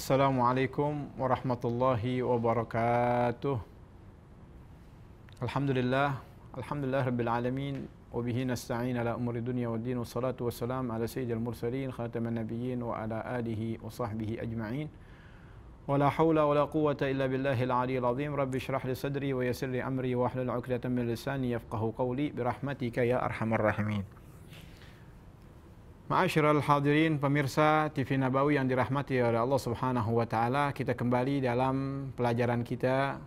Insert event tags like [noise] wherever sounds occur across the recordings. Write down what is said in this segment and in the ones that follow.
السلام عليكم ورحمة الله وبركاته الحمد لله الحمد لله رب العالمين وبه نستعين على أمور الدنيا والدين والصلاة والسلام على سيد المرسلين خاتم النبيين وعلى آله وصحبه أجمعين ولا حول ولا قوة إلا بالله العلي العظيم رب اشرح لي صدري ويسر لي أمري واحلل عقدة من لساني يفقه قولي برحمتك يا أرحم الراحمين Ma'asyiral hadirin pemirsa TV Nabawi yang dirahmati oleh Allah Subhanahu wa taala, kita kembali dalam pelajaran kita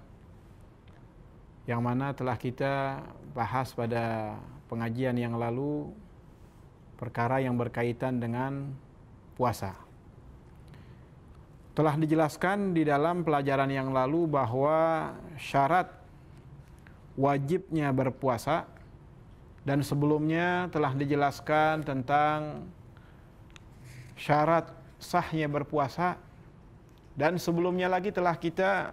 yang mana telah kita bahas pada pengajian yang lalu perkara yang berkaitan dengan puasa. Telah dijelaskan di dalam pelajaran yang lalu bahwa syarat wajibnya berpuasa dan sebelumnya telah dijelaskan tentang syarat sahnya berpuasa dan sebelumnya lagi telah kita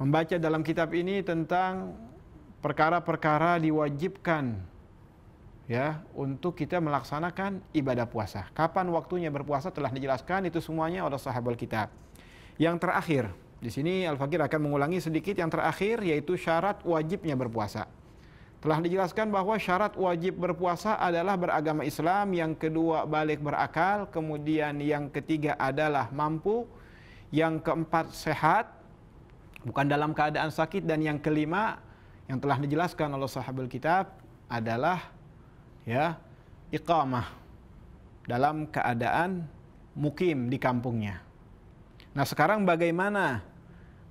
membaca dalam kitab ini tentang perkara-perkara diwajibkan ya untuk kita melaksanakan ibadah puasa. Kapan waktunya berpuasa telah dijelaskan itu semuanya oleh sahabat kitab. Yang terakhir, di sini Al-Fakir akan mengulangi sedikit yang terakhir yaitu syarat wajibnya berpuasa. Telah dijelaskan bahwa syarat wajib berpuasa adalah beragama Islam, yang kedua balik berakal, kemudian yang ketiga adalah mampu, yang keempat sehat, bukan dalam keadaan sakit, dan yang kelima yang telah dijelaskan oleh sahabat kitab adalah ya iqamah dalam keadaan mukim di kampungnya. Nah sekarang bagaimana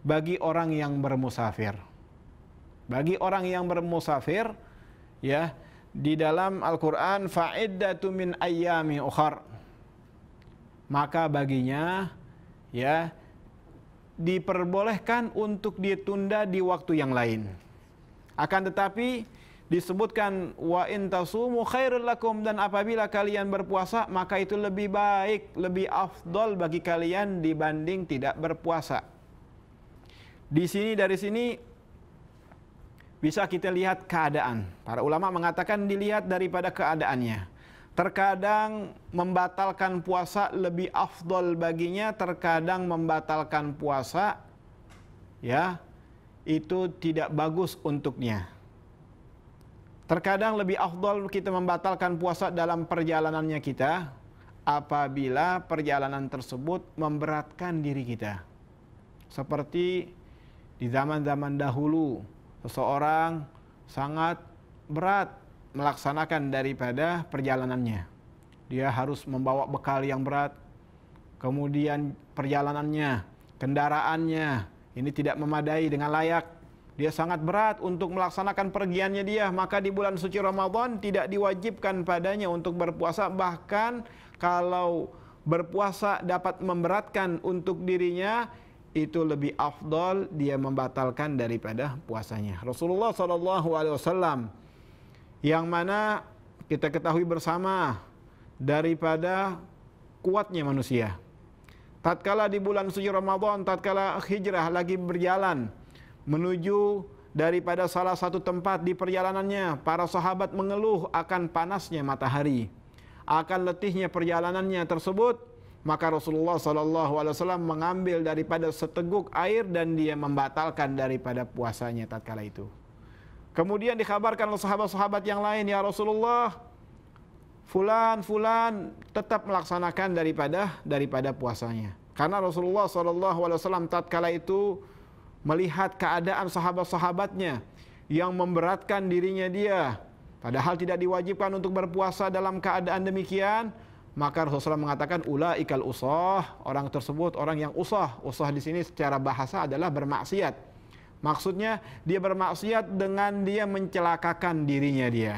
bagi orang yang bermusafir? Bagi orang yang bermusafir, ya, di dalam Al-Quran, fa'iddatu min ayyami ukhar. Maka baginya, ya, diperbolehkan untuk ditunda di waktu yang lain. Akan tetapi, disebutkan wa in tasumu khairul lakum dan apabila kalian berpuasa maka itu lebih baik, lebih afdol bagi kalian dibanding tidak berpuasa. Di sini dari sini bisa kita lihat keadaan. Para ulama mengatakan dilihat daripada keadaannya. Terkadang membatalkan puasa lebih afdol baginya, terkadang membatalkan puasa ya itu tidak bagus untuknya. Terkadang lebih afdol kita membatalkan puasa dalam perjalanannya kita apabila perjalanan tersebut memberatkan diri kita. Seperti di zaman-zaman dahulu seseorang sangat berat melaksanakan daripada perjalanannya. Dia harus membawa bekal yang berat, kemudian perjalanannya, kendaraannya, ini tidak memadai dengan layak. Dia sangat berat untuk melaksanakan pergiannya dia, maka di bulan suci Ramadan tidak diwajibkan padanya untuk berpuasa, bahkan kalau berpuasa dapat memberatkan untuk dirinya, itu lebih afdol dia membatalkan daripada puasanya. Rasulullah saw yang mana kita ketahui bersama daripada kuatnya manusia. Tatkala di bulan suci Ramadan, tatkala hijrah lagi berjalan menuju daripada salah satu tempat di perjalanannya, para sahabat mengeluh akan panasnya matahari, akan letihnya perjalanannya tersebut maka Rasulullah SAW mengambil daripada seteguk air dan dia membatalkan daripada puasanya tatkala itu. Kemudian dikhabarkan oleh sahabat-sahabat yang lain, ya Rasulullah, fulan fulan tetap melaksanakan daripada daripada puasanya. Karena Rasulullah SAW tatkala itu melihat keadaan sahabat-sahabatnya yang memberatkan dirinya dia, padahal tidak diwajibkan untuk berpuasa dalam keadaan demikian maka Rasulullah mengatakan ula ikal usah, orang tersebut orang yang usah. Usah di sini secara bahasa adalah bermaksiat. Maksudnya dia bermaksiat dengan dia mencelakakan dirinya dia.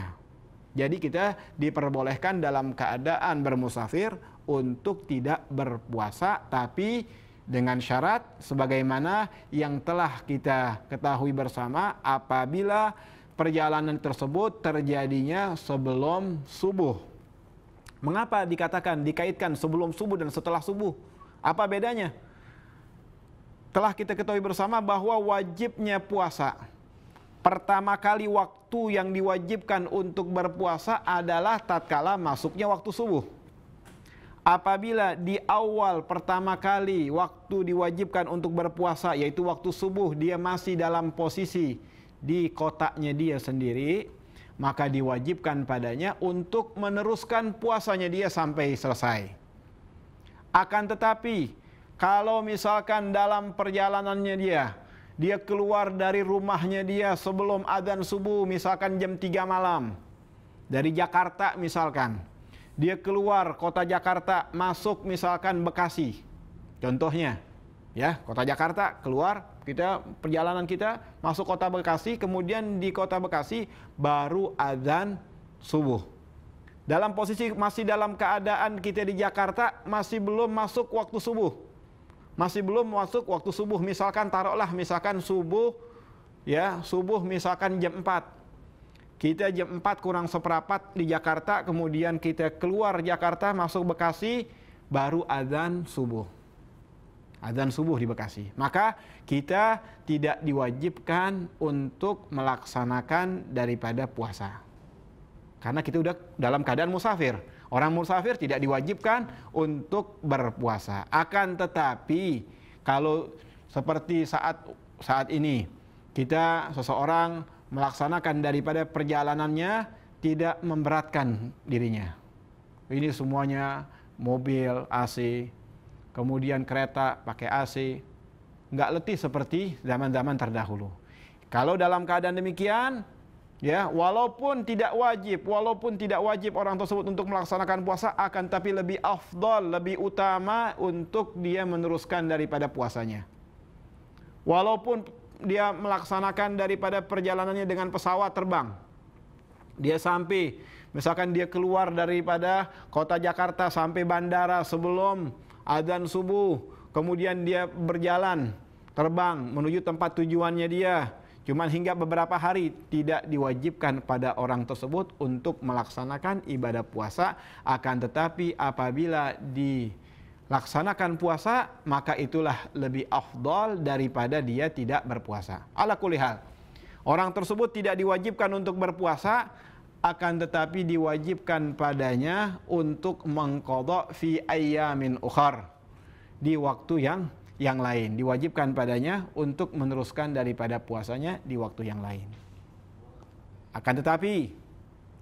Jadi kita diperbolehkan dalam keadaan bermusafir untuk tidak berpuasa tapi dengan syarat sebagaimana yang telah kita ketahui bersama apabila perjalanan tersebut terjadinya sebelum subuh. Mengapa dikatakan dikaitkan sebelum subuh dan setelah subuh? Apa bedanya? Telah kita ketahui bersama bahwa wajibnya puasa. Pertama kali waktu yang diwajibkan untuk berpuasa adalah tatkala masuknya waktu subuh. Apabila di awal pertama kali waktu diwajibkan untuk berpuasa yaitu waktu subuh dia masih dalam posisi di kotaknya dia sendiri, maka diwajibkan padanya untuk meneruskan puasanya dia sampai selesai. Akan tetapi, kalau misalkan dalam perjalanannya dia, dia keluar dari rumahnya dia sebelum adzan subuh misalkan jam 3 malam. Dari Jakarta misalkan. Dia keluar kota Jakarta masuk misalkan Bekasi. Contohnya, ya kota Jakarta keluar kita perjalanan kita masuk kota Bekasi kemudian di kota Bekasi baru azan subuh dalam posisi masih dalam keadaan kita di Jakarta masih belum masuk waktu subuh masih belum masuk waktu subuh misalkan taruhlah misalkan subuh ya subuh misalkan jam 4 kita jam 4 kurang seperempat di Jakarta kemudian kita keluar Jakarta masuk Bekasi baru azan subuh azan subuh di Bekasi. Maka kita tidak diwajibkan untuk melaksanakan daripada puasa. Karena kita sudah dalam keadaan musafir. Orang musafir tidak diwajibkan untuk berpuasa. Akan tetapi kalau seperti saat saat ini kita seseorang melaksanakan daripada perjalanannya tidak memberatkan dirinya. Ini semuanya mobil, AC, kemudian kereta pakai AC, nggak letih seperti zaman-zaman terdahulu. Kalau dalam keadaan demikian, ya walaupun tidak wajib, walaupun tidak wajib orang tersebut untuk melaksanakan puasa, akan tapi lebih afdol, lebih utama untuk dia meneruskan daripada puasanya. Walaupun dia melaksanakan daripada perjalanannya dengan pesawat terbang, dia sampai, misalkan dia keluar daripada kota Jakarta sampai bandara sebelum azan subuh, kemudian dia berjalan, terbang menuju tempat tujuannya dia. Cuman hingga beberapa hari tidak diwajibkan pada orang tersebut untuk melaksanakan ibadah puasa. Akan tetapi apabila dilaksanakan puasa, maka itulah lebih afdol daripada dia tidak berpuasa. Ala kulihal. Orang tersebut tidak diwajibkan untuk berpuasa, akan tetapi diwajibkan padanya untuk mengkodok fi ayamin ukhar di waktu yang yang lain diwajibkan padanya untuk meneruskan daripada puasanya di waktu yang lain akan tetapi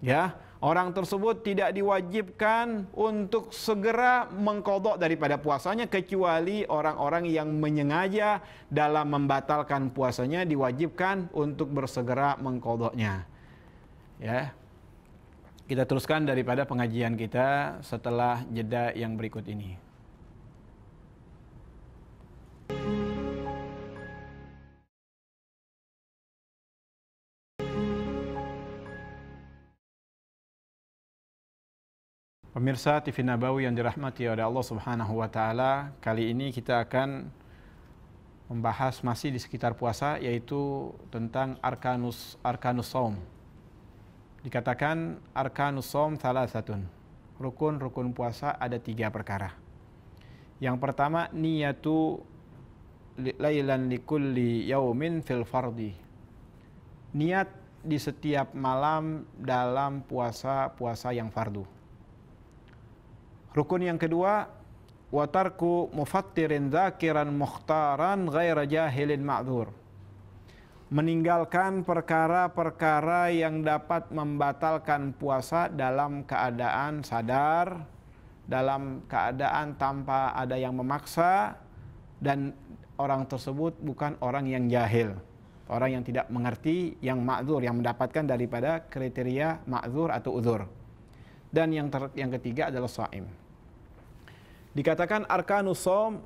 ya orang tersebut tidak diwajibkan untuk segera mengkodok daripada puasanya kecuali orang-orang yang menyengaja dalam membatalkan puasanya diwajibkan untuk bersegera mengkodoknya ya kita teruskan daripada pengajian kita setelah jeda yang berikut ini. Pemirsa TV Nabawi yang dirahmati oleh Allah Subhanahu wa taala, kali ini kita akan membahas masih di sekitar puasa yaitu tentang arkanus arkanus saum Dikatakan arkanus som salah satu Rukun-rukun puasa ada tiga perkara. Yang pertama niyatu lailan likulli yaumin fil fardi. Niat di setiap malam dalam puasa-puasa yang fardu. Rukun yang kedua watarku mufattirin zakiran mukhtaran ghaira jahilin ma'dzur meninggalkan perkara-perkara yang dapat membatalkan puasa dalam keadaan sadar, dalam keadaan tanpa ada yang memaksa, dan orang tersebut bukan orang yang jahil, orang yang tidak mengerti, yang ma'zur, yang mendapatkan daripada kriteria ma'zur atau uzur. Dan yang, ter, yang ketiga adalah saim. Dikatakan arkanus som,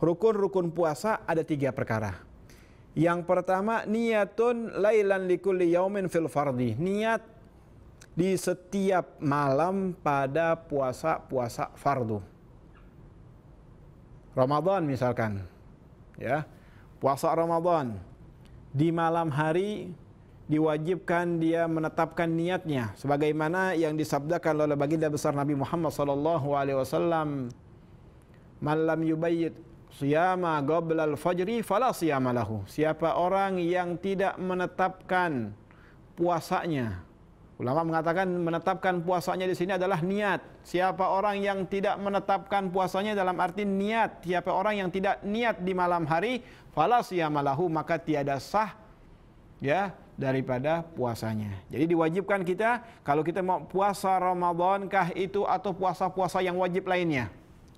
rukun-rukun puasa ada tiga perkara. Yang pertama niatun lailan likulli yaumin fil fardi. Niat di setiap malam pada puasa-puasa fardu. Ramadan misalkan. Ya. Puasa Ramadan di malam hari diwajibkan dia menetapkan niatnya sebagaimana yang disabdakan oleh baginda besar Nabi Muhammad sallallahu alaihi wasallam man lam siyama qoblal fajri fala siyama lahu. Siapa orang yang tidak menetapkan puasanya. Ulama mengatakan menetapkan puasanya di sini adalah niat. Siapa orang yang tidak menetapkan puasanya dalam arti niat, siapa orang yang tidak niat di malam hari, fala siyama lahu maka tiada sah ya daripada puasanya. Jadi diwajibkan kita kalau kita mau puasa Ramadan kah itu atau puasa-puasa yang wajib lainnya.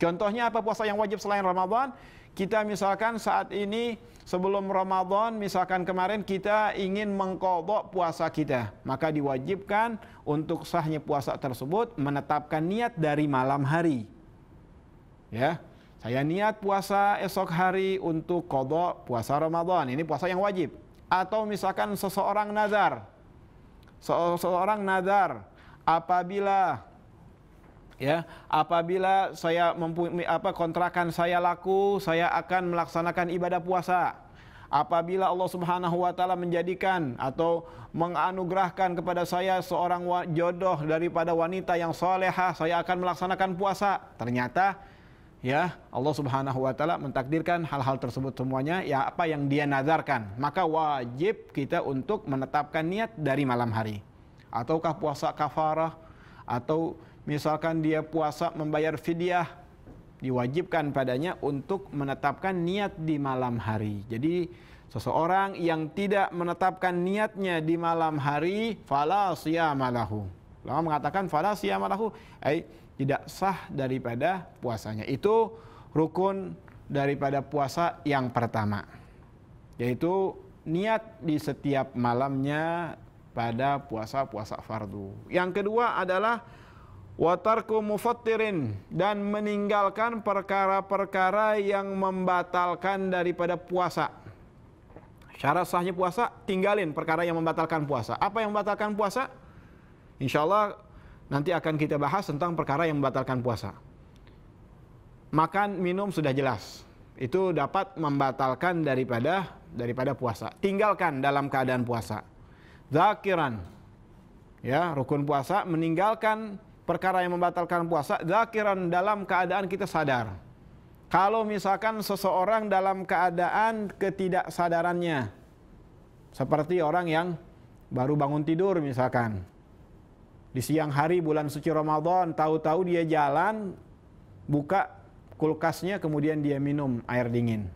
Contohnya apa puasa yang wajib selain Ramadan? Kita misalkan saat ini sebelum Ramadan, misalkan kemarin kita ingin mengkodok puasa kita. Maka diwajibkan untuk sahnya puasa tersebut menetapkan niat dari malam hari. Ya, saya niat puasa esok hari untuk kodok puasa Ramadan. Ini puasa yang wajib. Atau misalkan seseorang nazar. Seseorang nazar apabila ya apabila saya mempunyai apa kontrakan saya laku saya akan melaksanakan ibadah puasa apabila Allah Subhanahu wa taala menjadikan atau menganugerahkan kepada saya seorang jodoh daripada wanita yang solehah, saya akan melaksanakan puasa. Ternyata ya Allah Subhanahu wa taala mentakdirkan hal-hal tersebut semuanya ya apa yang dia nazarkan. Maka wajib kita untuk menetapkan niat dari malam hari. Ataukah puasa kafarah atau misalkan dia puasa membayar fidyah, diwajibkan padanya untuk menetapkan niat di malam hari. Jadi seseorang yang tidak menetapkan niatnya di malam hari, fala siyamalahu. Lama mengatakan fala siyamalahu, ay, tidak sah daripada puasanya. Itu rukun daripada puasa yang pertama, yaitu niat di setiap malamnya pada puasa-puasa fardu. Yang kedua adalah Watarku mufattirin dan meninggalkan perkara-perkara yang membatalkan daripada puasa. Syarat sahnya puasa, tinggalin perkara yang membatalkan puasa. Apa yang membatalkan puasa? Insya Allah nanti akan kita bahas tentang perkara yang membatalkan puasa. Makan, minum sudah jelas. Itu dapat membatalkan daripada daripada puasa. Tinggalkan dalam keadaan puasa. Zakiran. Ya, rukun puasa meninggalkan perkara yang membatalkan puasa zakiran dalam keadaan kita sadar. Kalau misalkan seseorang dalam keadaan ketidaksadarannya seperti orang yang baru bangun tidur misalkan di siang hari bulan suci Ramadan tahu-tahu dia jalan buka kulkasnya kemudian dia minum air dingin.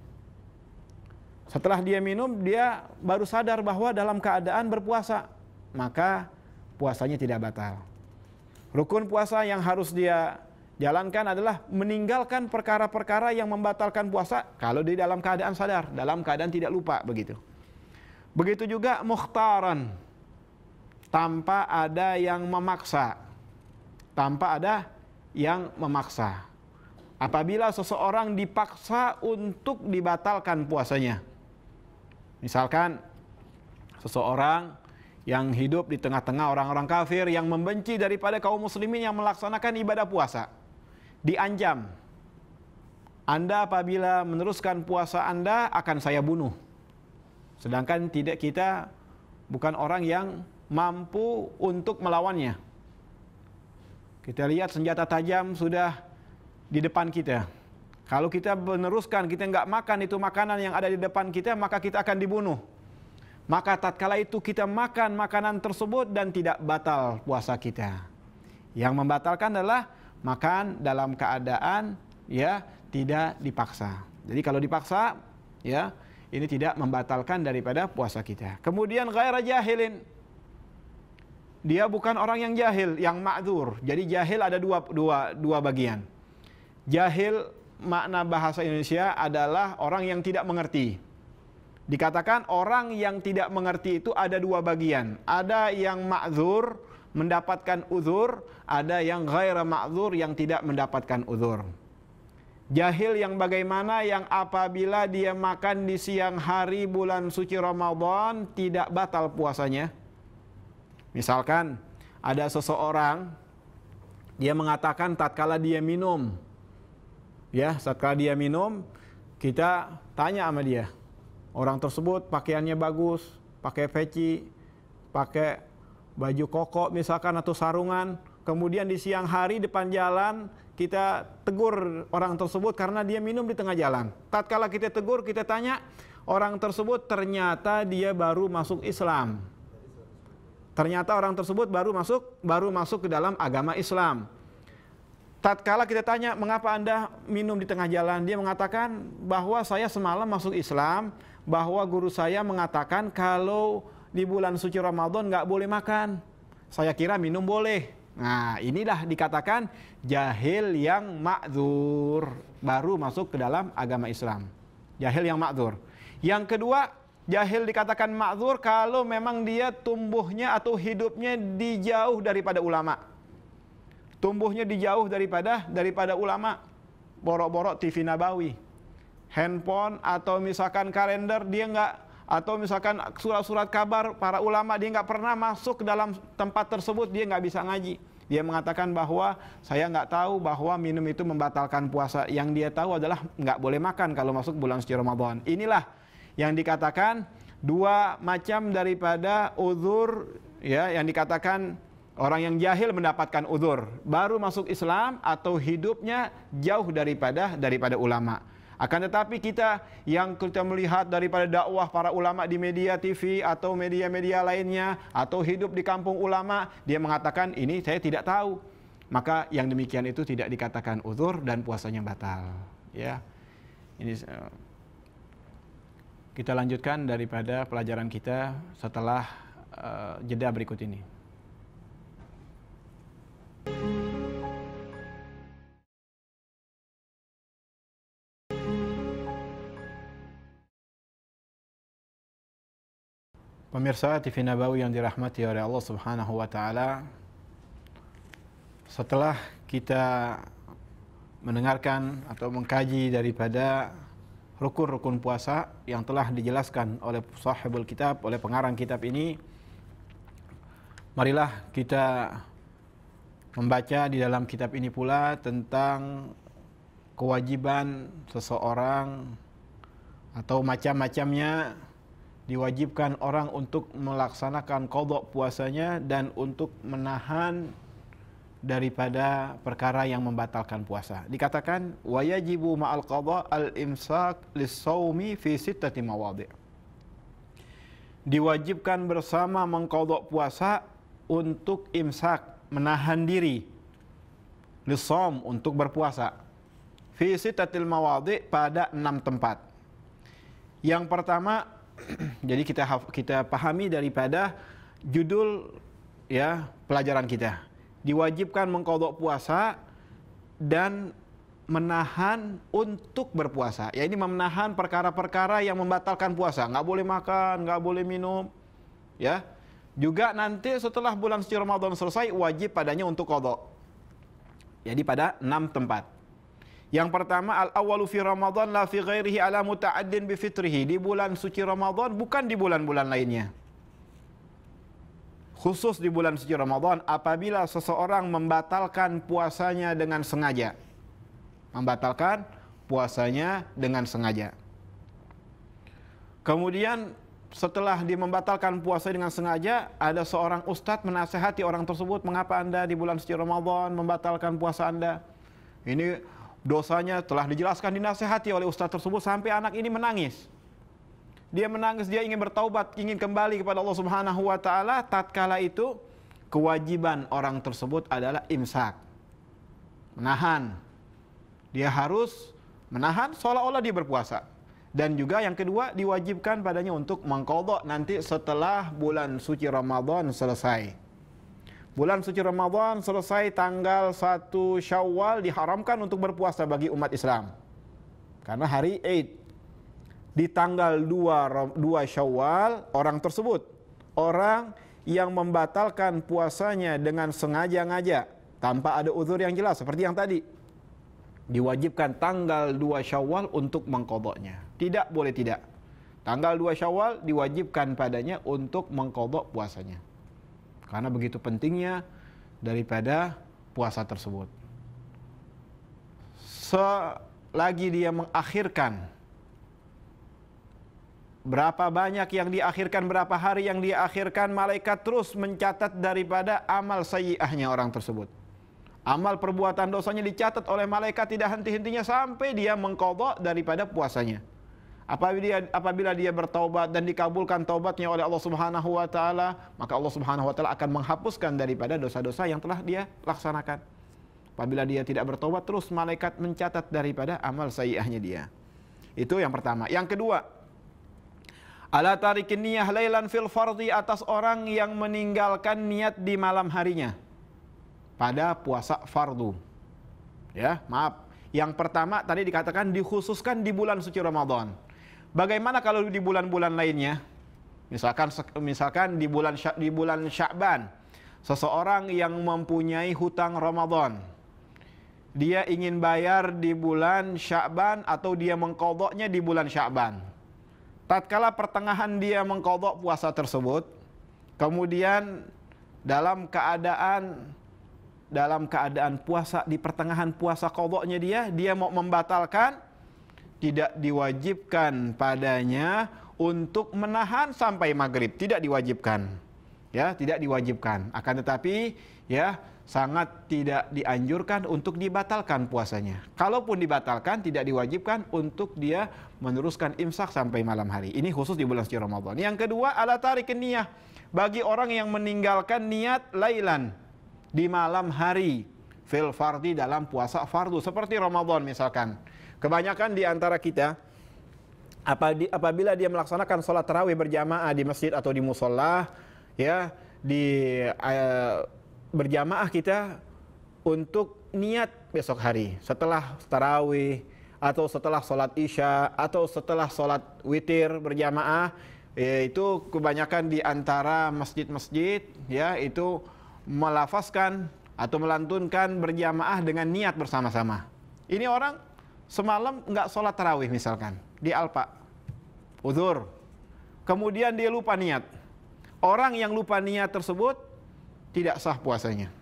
Setelah dia minum dia baru sadar bahwa dalam keadaan berpuasa maka puasanya tidak batal. Rukun puasa yang harus dia jalankan adalah meninggalkan perkara-perkara yang membatalkan puasa kalau di dalam keadaan sadar, dalam keadaan tidak lupa begitu. Begitu juga mukhtaran tanpa ada yang memaksa. Tanpa ada yang memaksa. Apabila seseorang dipaksa untuk dibatalkan puasanya. Misalkan seseorang yang hidup di tengah-tengah orang-orang kafir yang membenci daripada kaum muslimin yang melaksanakan ibadah puasa. Diancam. Anda apabila meneruskan puasa Anda akan saya bunuh. Sedangkan tidak kita bukan orang yang mampu untuk melawannya. Kita lihat senjata tajam sudah di depan kita. Kalau kita meneruskan, kita nggak makan itu makanan yang ada di depan kita, maka kita akan dibunuh. Maka tatkala itu kita makan makanan tersebut dan tidak batal puasa kita. Yang membatalkan adalah makan dalam keadaan ya tidak dipaksa. Jadi kalau dipaksa ya ini tidak membatalkan daripada puasa kita. Kemudian gaira jahilin. Dia bukan orang yang jahil, yang ma'zur. Jadi jahil ada dua, dua, dua bagian. Jahil makna bahasa Indonesia adalah orang yang tidak mengerti. Dikatakan orang yang tidak mengerti itu ada dua bagian. Ada yang ma'zur, mendapatkan uzur, ada yang ghaira ma'zur yang tidak mendapatkan uzur. Jahil yang bagaimana yang apabila dia makan di siang hari bulan suci Ramadan tidak batal puasanya. Misalkan ada seseorang dia mengatakan tatkala dia minum ya, tatkala dia minum kita tanya sama dia, Orang tersebut pakaiannya bagus, pakai peci, pakai baju koko misalkan atau sarungan. Kemudian di siang hari depan jalan kita tegur orang tersebut karena dia minum di tengah jalan. Tatkala kita tegur, kita tanya, orang tersebut ternyata dia baru masuk Islam. Ternyata orang tersebut baru masuk baru masuk ke dalam agama Islam. Tatkala kita tanya, "Mengapa Anda minum di tengah jalan?" Dia mengatakan bahwa saya semalam masuk Islam, bahwa guru saya mengatakan kalau di bulan suci Ramadan nggak boleh makan. Saya kira minum boleh. Nah, inilah dikatakan jahil yang makzur. Baru masuk ke dalam agama Islam. Jahil yang makzur. Yang kedua, jahil dikatakan makzur kalau memang dia tumbuhnya atau hidupnya dijauh daripada ulama. Tumbuhnya dijauh daripada daripada ulama. Borok-borok TV Nabawi, handphone atau misalkan kalender dia nggak atau misalkan surat-surat kabar para ulama dia nggak pernah masuk dalam tempat tersebut dia nggak bisa ngaji dia mengatakan bahwa saya nggak tahu bahwa minum itu membatalkan puasa yang dia tahu adalah nggak boleh makan kalau masuk bulan suci Ramadan inilah yang dikatakan dua macam daripada uzur ya yang dikatakan orang yang jahil mendapatkan uzur baru masuk Islam atau hidupnya jauh daripada daripada ulama akan tetapi kita yang kita melihat daripada dakwah para ulama di media TV atau media-media lainnya atau hidup di kampung ulama, dia mengatakan ini saya tidak tahu. Maka yang demikian itu tidak dikatakan uzur dan puasanya batal. Ya. Ini eh, kita lanjutkan daripada pelajaran kita setelah uh, jeda berikut ini. Pemirsa TV Nabawi yang dirahmati oleh Allah Subhanahu wa taala. Setelah kita mendengarkan atau mengkaji daripada rukun-rukun puasa yang telah dijelaskan oleh sahibul kitab, oleh pengarang kitab ini, marilah kita membaca di dalam kitab ini pula tentang kewajiban seseorang atau macam-macamnya diwajibkan orang untuk melaksanakan kodok puasanya dan untuk menahan daripada perkara yang membatalkan puasa. Dikatakan wajibu ma'al qadha al-imsak lis fi sittati mawadhi'. Diwajibkan bersama mengkodok puasa untuk imsak, menahan diri. Lisom untuk berpuasa. Fi sittatil mawadhi' pada enam tempat. Yang pertama [clears throat] Jadi kita kita pahami daripada judul ya pelajaran kita. Diwajibkan mengkodok puasa dan menahan untuk berpuasa. Ya ini menahan perkara-perkara yang membatalkan puasa. Nggak boleh makan, nggak boleh minum. Ya. Juga nanti setelah bulan suci Ramadan selesai, wajib padanya untuk kodok. Jadi pada enam tempat. Yang pertama al awalu fi Ramadan la fi ghairihi ala muta'addin bi fitrihi. Di bulan suci Ramadan bukan di bulan-bulan lainnya. Khusus di bulan suci Ramadan apabila seseorang membatalkan puasanya dengan sengaja. Membatalkan puasanya dengan sengaja. Kemudian setelah dia membatalkan puasa dengan sengaja, ada seorang ustadz menasehati orang tersebut, mengapa Anda di bulan suci Ramadan membatalkan puasa Anda? Ini dosanya telah dijelaskan dinasehati oleh ustaz tersebut sampai anak ini menangis. Dia menangis, dia ingin bertaubat, ingin kembali kepada Allah Subhanahu wa taala. Tatkala itu kewajiban orang tersebut adalah imsak. Menahan. Dia harus menahan seolah-olah dia berpuasa. Dan juga yang kedua diwajibkan padanya untuk mengkodok nanti setelah bulan suci Ramadan selesai. Bulan suci Ramadan selesai tanggal 1 Syawal diharamkan untuk berpuasa bagi umat Islam. Karena hari Eid. Di tanggal 2, 2 Syawal, orang tersebut, orang yang membatalkan puasanya dengan sengaja-ngaja, tanpa ada uzur yang jelas, seperti yang tadi. Diwajibkan tanggal 2 Syawal untuk mengkodoknya. Tidak boleh tidak. Tanggal 2 Syawal diwajibkan padanya untuk mengkodok puasanya. Karena begitu pentingnya daripada puasa tersebut. Selagi dia mengakhirkan Berapa banyak yang diakhirkan, berapa hari yang diakhirkan, malaikat terus mencatat daripada amal sayyahnya orang tersebut. Amal perbuatan dosanya dicatat oleh malaikat tidak henti-hentinya sampai dia mengkobok daripada puasanya. Apabila dia, apabila dia bertaubat dan dikabulkan taubatnya oleh Allah Subhanahu wa taala, maka Allah Subhanahu wa taala akan menghapuskan daripada dosa-dosa yang telah dia laksanakan. Apabila dia tidak bertaubat, terus malaikat mencatat daripada amal sayiahnya dia. Itu yang pertama. Yang kedua, ala tarikin niyah lailan fil fardhi atas orang yang meninggalkan niat di malam harinya pada puasa fardu. Ya, maaf. Yang pertama tadi dikatakan dikhususkan di bulan suci Ramadan. Bagaimana kalau di bulan-bulan lainnya? Misalkan misalkan di bulan di bulan Sya'ban seseorang yang mempunyai hutang Ramadan. Dia ingin bayar di bulan Sya'ban atau dia mengkodoknya di bulan Sya'ban. Tatkala pertengahan dia mengkodok puasa tersebut, kemudian dalam keadaan dalam keadaan puasa di pertengahan puasa kodoknya dia, dia mau membatalkan, tidak diwajibkan padanya untuk menahan sampai maghrib. Tidak diwajibkan. Ya, tidak diwajibkan. Akan tetapi ya sangat tidak dianjurkan untuk dibatalkan puasanya. Kalaupun dibatalkan, tidak diwajibkan untuk dia meneruskan imsak sampai malam hari. Ini khusus di bulan suci Ramadan. Yang kedua, ala tarik niyah. Bagi orang yang meninggalkan niat lailan di malam hari. Fil fardi dalam puasa fardu. Seperti Ramadan misalkan. Kebanyakan di antara kita apabila dia melaksanakan sholat tarawih berjamaah di masjid atau di musola, ya di uh, berjamaah kita untuk niat besok hari setelah tarawih atau setelah sholat isya atau setelah sholat witir berjamaah yaitu kebanyakan di antara masjid-masjid ya itu melafaskan atau melantunkan berjamaah dengan niat bersama-sama. Ini orang semalam nggak sholat tarawih misalkan di Alpa, udur, kemudian dia lupa niat. Orang yang lupa niat tersebut tidak sah puasanya.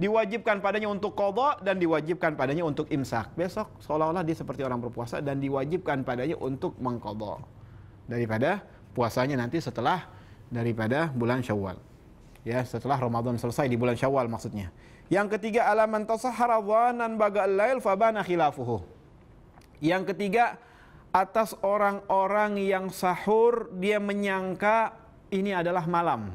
Diwajibkan padanya untuk kodok dan diwajibkan padanya untuk imsak. Besok seolah-olah dia seperti orang berpuasa dan diwajibkan padanya untuk mengkodok daripada puasanya nanti setelah daripada bulan Syawal. Ya, setelah Ramadan selesai di bulan Syawal maksudnya. Yang ketiga alaman tasahhara dhanan baga lail fabana khilafuhu yang ketiga, atas orang-orang yang sahur dia menyangka ini adalah malam.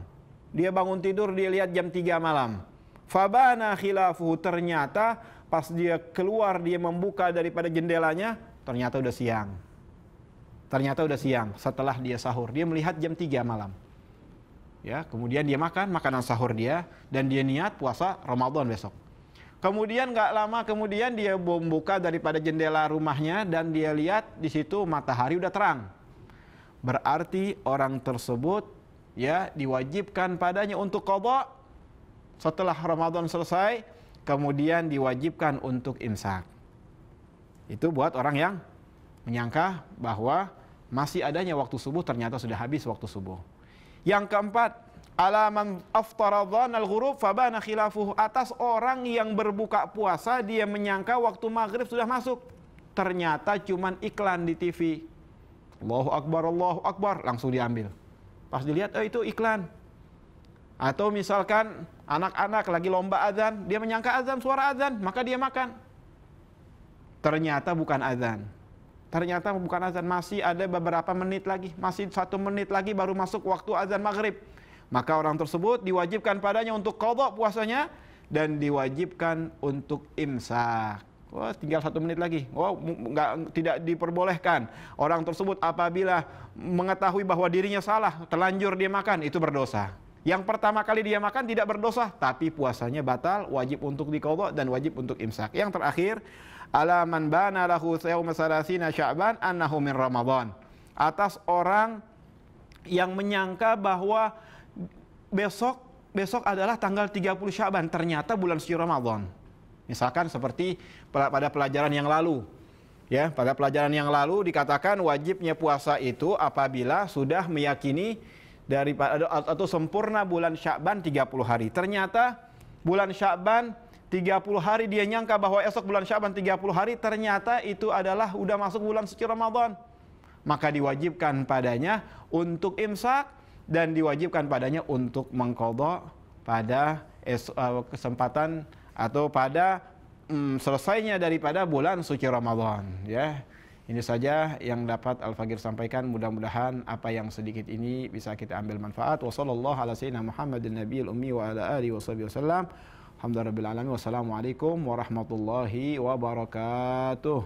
Dia bangun tidur dia lihat jam 3 malam. Fabana khilafuhu ternyata pas dia keluar dia membuka daripada jendelanya ternyata udah siang. Ternyata udah siang setelah dia sahur. Dia melihat jam 3 malam. Ya, kemudian dia makan makanan sahur dia dan dia niat puasa Ramadan besok. Kemudian nggak lama kemudian dia membuka daripada jendela rumahnya dan dia lihat di situ matahari udah terang. Berarti orang tersebut ya diwajibkan padanya untuk kobok setelah Ramadan selesai kemudian diwajibkan untuk imsak. Itu buat orang yang menyangka bahwa masih adanya waktu subuh ternyata sudah habis waktu subuh. Yang keempat, ala man aftaradhan al-ghurub fabana khilafuh atas orang yang berbuka puasa dia menyangka waktu maghrib sudah masuk ternyata cuman iklan di TV Allahu akbar Allahu akbar langsung diambil pas dilihat oh itu iklan atau misalkan anak-anak lagi lomba azan dia menyangka azan suara azan maka dia makan ternyata bukan azan ternyata bukan azan masih ada beberapa menit lagi masih satu menit lagi baru masuk waktu azan maghrib maka orang tersebut diwajibkan padanya untuk kodok puasanya dan diwajibkan untuk imsak. Wah, tinggal satu menit lagi. Wah, enggak, tidak diperbolehkan orang tersebut apabila mengetahui bahwa dirinya salah, telanjur dia makan itu berdosa. Yang pertama kali dia makan tidak berdosa, tapi puasanya batal, wajib untuk dikodok dan wajib untuk imsak. Yang terakhir, alaman bana lahu siyawma sya'ban annahu min ramadhan. Atas orang yang menyangka bahwa besok besok adalah tanggal 30 Syaban, ternyata bulan suci Ramadan. Misalkan seperti pada pelajaran yang lalu. Ya, pada pelajaran yang lalu dikatakan wajibnya puasa itu apabila sudah meyakini dari atau sempurna bulan Sya'ban 30 hari. Ternyata bulan Sya'ban 30 hari dia nyangka bahwa esok bulan Sya'ban 30 hari ternyata itu adalah udah masuk bulan suci Ramadan. Maka diwajibkan padanya untuk imsak dan diwajibkan padanya untuk mengkodok pada eh, kesempatan atau pada hmm, selesainya daripada bulan suci Ramadan ya. Ini saja yang dapat Al-Fagir sampaikan. Mudah-mudahan apa yang sedikit ini bisa kita ambil manfaat. Wassalamualaikum warahmatullahi wabarakatuh.